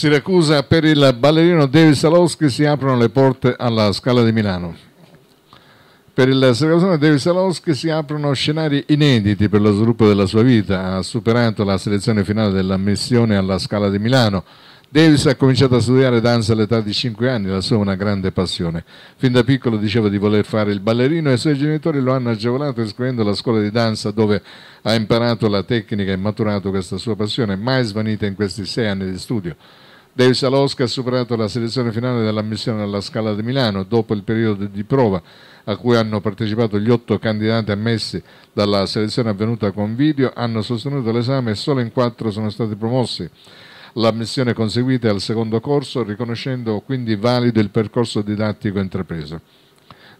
Siracusa per il ballerino David Salowski si aprono le porte alla Scala di Milano. Per il Siracusano David Salowski si aprono scenari inediti per lo sviluppo della sua vita. Ha superato la selezione finale della missione alla Scala di Milano. Davis ha cominciato a studiare danza all'età di 5 anni, la sua è una grande passione. Fin da piccolo diceva di voler fare il ballerino e i suoi genitori lo hanno agevolato iscrivendo la scuola di danza dove ha imparato la tecnica e maturato questa sua passione, mai svanita in questi 6 anni di studio. Davis Alosca ha superato la selezione finale dell'ammissione alla Scala di Milano dopo il periodo di prova a cui hanno partecipato gli otto candidati ammessi dalla selezione avvenuta con video, hanno sostenuto l'esame e solo in quattro sono stati promossi. L'ammissione conseguita al secondo corso, riconoscendo quindi valido il percorso didattico intrapreso.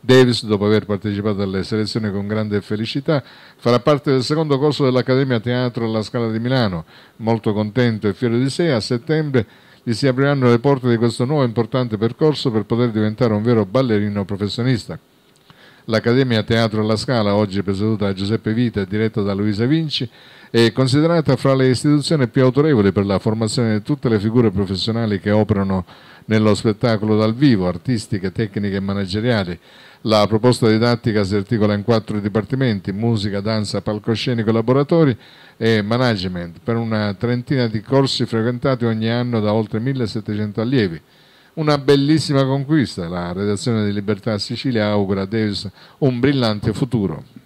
Davis, dopo aver partecipato alle selezioni con grande felicità, farà parte del secondo corso dell'Accademia Teatro alla Scala di Milano. Molto contento e fiero di sé, a settembre gli si apriranno le porte di questo nuovo importante percorso per poter diventare un vero ballerino professionista. L'Accademia Teatro alla Scala, oggi presieduta da Giuseppe Vita e diretta da Luisa Vinci, è considerata fra le istituzioni più autorevoli per la formazione di tutte le figure professionali che operano nello spettacolo dal vivo, artistiche, tecniche e manageriali. La proposta didattica si articola in quattro dipartimenti, musica, danza, palcoscenico, laboratori e management, per una trentina di corsi frequentati ogni anno da oltre 1700 allievi una bellissima conquista. La redazione di Libertà Sicilia augura a Davis un brillante futuro.